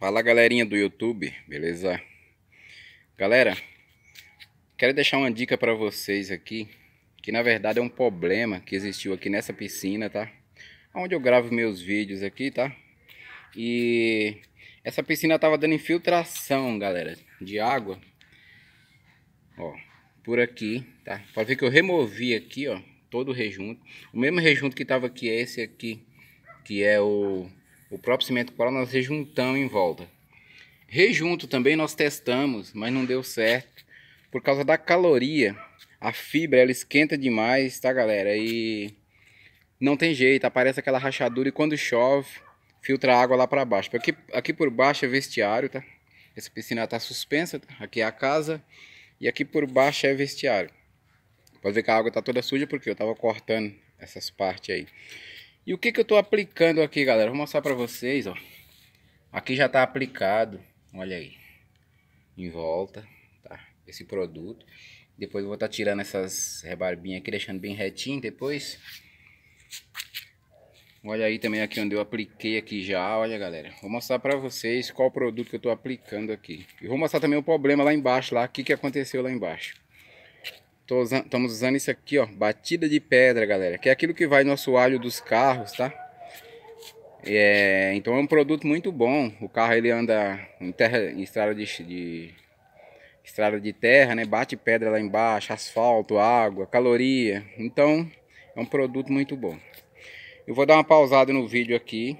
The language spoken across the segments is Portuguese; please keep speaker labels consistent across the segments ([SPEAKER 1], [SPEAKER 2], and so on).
[SPEAKER 1] Fala galerinha do YouTube, beleza? Galera, quero deixar uma dica para vocês aqui, que na verdade é um problema que existiu aqui nessa piscina, tá? Onde eu gravo meus vídeos aqui, tá? E essa piscina tava dando infiltração, galera, de água. Ó, por aqui, tá? Pode ver que eu removi aqui, ó, todo o rejunto. O mesmo rejunto que tava aqui é esse aqui, que é o o próprio cimento para nós rejuntamos em volta. Rejunto também nós testamos, mas não deu certo por causa da caloria. A fibra ela esquenta demais, tá galera? E não tem jeito, aparece aquela rachadura e quando chove, filtra água lá para baixo. Aqui, aqui por baixo é vestiário, tá? Essa piscina tá suspensa, tá? aqui é a casa e aqui por baixo é vestiário. Pode ver que a água tá toda suja porque eu tava cortando essas partes aí. E o que, que eu estou aplicando aqui, galera? Vou mostrar para vocês, ó. Aqui já está aplicado, olha aí. Em volta, tá? Esse produto. Depois vou estar tá tirando essas rebarbinhas aqui, deixando bem retinho depois. Olha aí também aqui onde eu apliquei aqui já, olha galera. Vou mostrar pra vocês qual produto que eu tô aplicando aqui. E vou mostrar também o problema lá embaixo, lá, o que, que aconteceu lá embaixo usando, estamos usando isso aqui, ó, batida de pedra, galera, que é aquilo que vai no assoalho dos carros, tá? É, então é um produto muito bom, o carro ele anda em, terra, em estrada de, de, estrada de terra, né, bate pedra lá embaixo, asfalto, água, caloria, então é um produto muito bom. Eu vou dar uma pausada no vídeo aqui,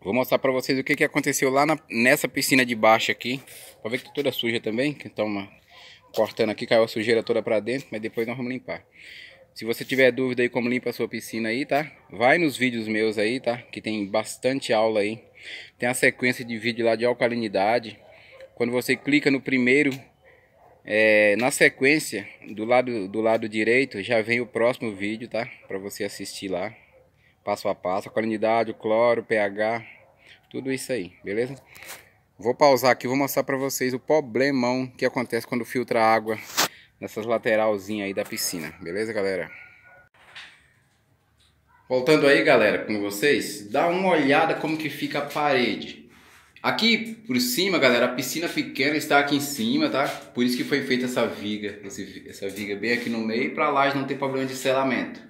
[SPEAKER 1] Vou mostrar para vocês o que, que aconteceu lá na, nessa piscina de baixo aqui. Pra ver que tá toda suja também, que tá uma cortando aqui, caiu a sujeira toda pra dentro, mas depois nós vamos limpar. Se você tiver dúvida aí como limpa a sua piscina aí, tá? Vai nos vídeos meus aí, tá? Que tem bastante aula aí. Tem a sequência de vídeo lá de alcalinidade. Quando você clica no primeiro, é, na sequência, do lado, do lado direito, já vem o próximo vídeo, tá? Pra você assistir lá, passo a passo. Alcalinidade, o cloro, pH, tudo isso aí, beleza? Vou pausar aqui, vou mostrar para vocês o problemão que acontece quando filtra água nessas lateralzinhas aí da piscina, beleza galera? Voltando aí galera, com vocês, dá uma olhada como que fica a parede. Aqui por cima galera, a piscina pequena está aqui em cima, tá? Por isso que foi feita essa viga, esse, essa viga bem aqui no meio, para lá não ter problema de selamento.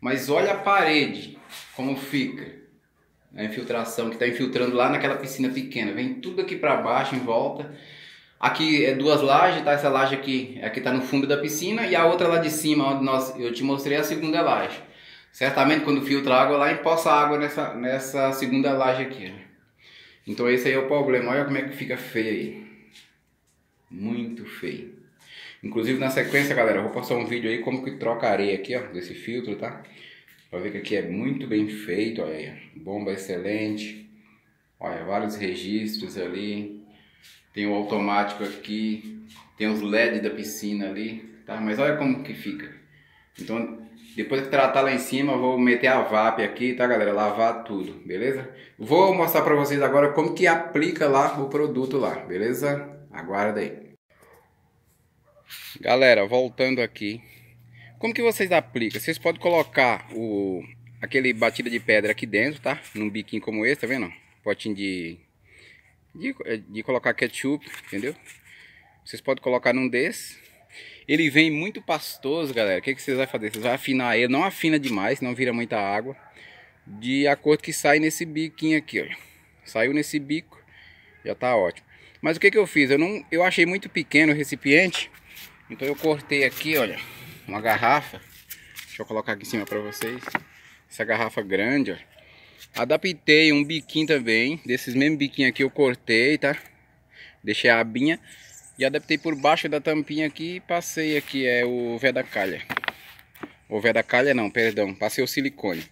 [SPEAKER 1] Mas olha a parede, como fica a infiltração que está infiltrando lá naquela piscina pequena. Vem tudo aqui para baixo, em volta. Aqui é duas lajes, tá? Essa laje aqui, aqui tá no fundo da piscina e a outra lá de cima, onde nós, eu te mostrei a segunda laje. Certamente quando filtra água lá, empoça água nessa, nessa segunda laje aqui. Né? Então esse aí é o problema. Olha como é que fica feio aí. Muito feio. Inclusive na sequência, galera, eu vou passar um vídeo aí como que troca areia aqui, ó, desse filtro, tá? Vai ver que aqui é muito bem feito, olha aí. Bomba excelente. Olha, vários registros ali. Tem o automático aqui. Tem os LEDs da piscina ali. Tá? Mas olha como que fica. Então, depois que tratar lá em cima, vou meter a VAP aqui, tá galera? Lavar tudo, beleza? Vou mostrar pra vocês agora como que aplica lá o produto lá, beleza? Aguarda aí. Galera, voltando aqui, como que vocês aplicam? Vocês podem colocar o, aquele batida de pedra aqui dentro, tá? Num biquinho como esse, tá vendo? Potinho de, de, de colocar ketchup, entendeu? Vocês podem colocar num desses. Ele vem muito pastoso, galera. O que, que vocês vão fazer? Vocês vão afinar ele. Não afina demais, não vira muita água. De acordo que sai nesse biquinho aqui, olha. Saiu nesse bico, já tá ótimo. Mas o que, que eu fiz? Eu, não, eu achei muito pequeno o recipiente. Então eu cortei aqui, olha uma garrafa. Deixa eu colocar aqui em cima para vocês. Essa garrafa grande, ó. Adaptei um biquinho também. Desses mesmos biquinhos aqui eu cortei, tá? Deixei a abinha. E adaptei por baixo da tampinha aqui e passei aqui, é o vé da calha. O vé da calha não, perdão, passei o silicone.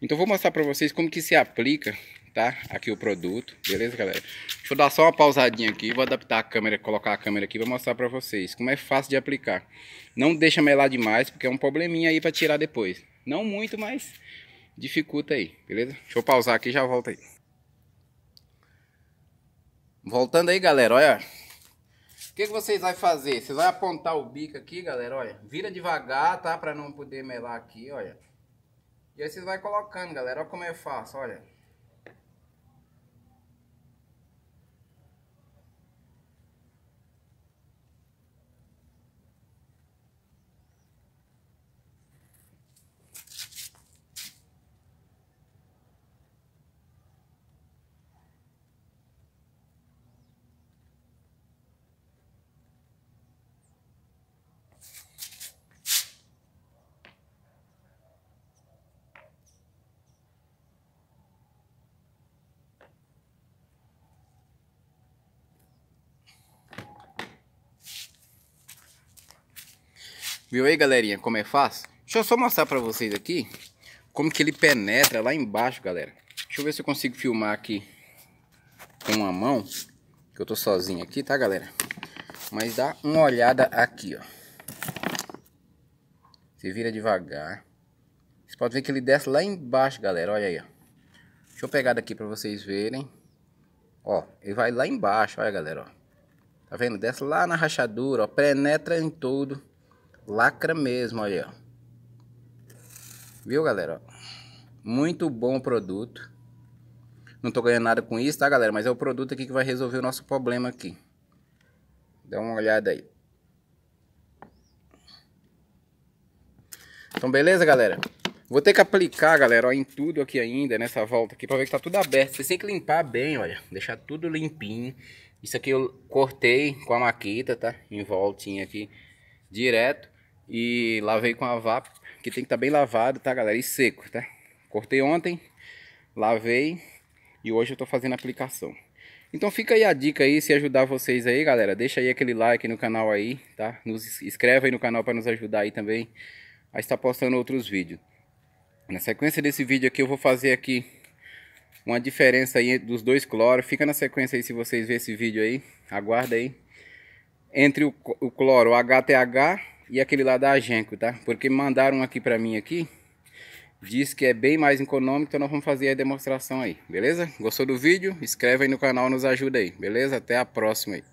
[SPEAKER 1] Então vou mostrar para vocês como que se aplica tá? Aqui o produto, beleza, galera? Deixa eu dar só uma pausadinha aqui, vou adaptar a câmera, colocar a câmera aqui, vou mostrar pra vocês como é fácil de aplicar. Não deixa melar demais, porque é um probleminha aí pra tirar depois. Não muito, mas dificulta aí, beleza? Deixa eu pausar aqui e já volto aí. Voltando aí, galera, olha. O que, que vocês vão fazer? Vocês vão apontar o bico aqui, galera, olha. Vira devagar, tá? Pra não poder melar aqui, olha. E aí vocês vão colocando, galera. Olha como é fácil, olha. Viu aí, galerinha, como é fácil? Deixa eu só mostrar pra vocês aqui como que ele penetra lá embaixo, galera. Deixa eu ver se eu consigo filmar aqui com uma mão, que eu tô sozinho aqui, tá, galera? Mas dá uma olhada aqui, ó. Você vira devagar. Você pode ver que ele desce lá embaixo, galera. Olha aí, ó. Deixa eu pegar daqui pra vocês verem. Ó, ele vai lá embaixo, olha, galera, ó. Tá vendo? Desce lá na rachadura, ó. Penetra em todo. Lacra mesmo, olha. Viu, galera? Muito bom produto. Não tô ganhando nada com isso, tá, galera? Mas é o produto aqui que vai resolver o nosso problema aqui. Dá uma olhada aí. Então, beleza, galera? Vou ter que aplicar, galera, ó, em tudo aqui ainda, nessa volta aqui, pra ver que tá tudo aberto. Você tem que limpar bem, olha. Deixar tudo limpinho. Isso aqui eu cortei com a maquita, tá? Em voltinha aqui, direto. E lavei com a VAP, que tem que estar tá bem lavado, tá galera? E seco, tá? Cortei ontem, lavei e hoje eu tô fazendo a aplicação. Então fica aí a dica aí, se ajudar vocês aí, galera, deixa aí aquele like no canal aí, tá? Nos inscreve aí no canal para nos ajudar aí também a estar postando outros vídeos. Na sequência desse vídeo aqui eu vou fazer aqui uma diferença aí dos dois cloro. Fica na sequência aí se vocês verem esse vídeo aí, aguarda aí. Entre o, o cloro HTH e aquele lá da Agenco, tá? Porque mandaram aqui pra mim aqui, diz que é bem mais econômico, então nós vamos fazer a demonstração aí, beleza? Gostou do vídeo? Inscreve aí no canal, nos ajuda aí, beleza? Até a próxima aí.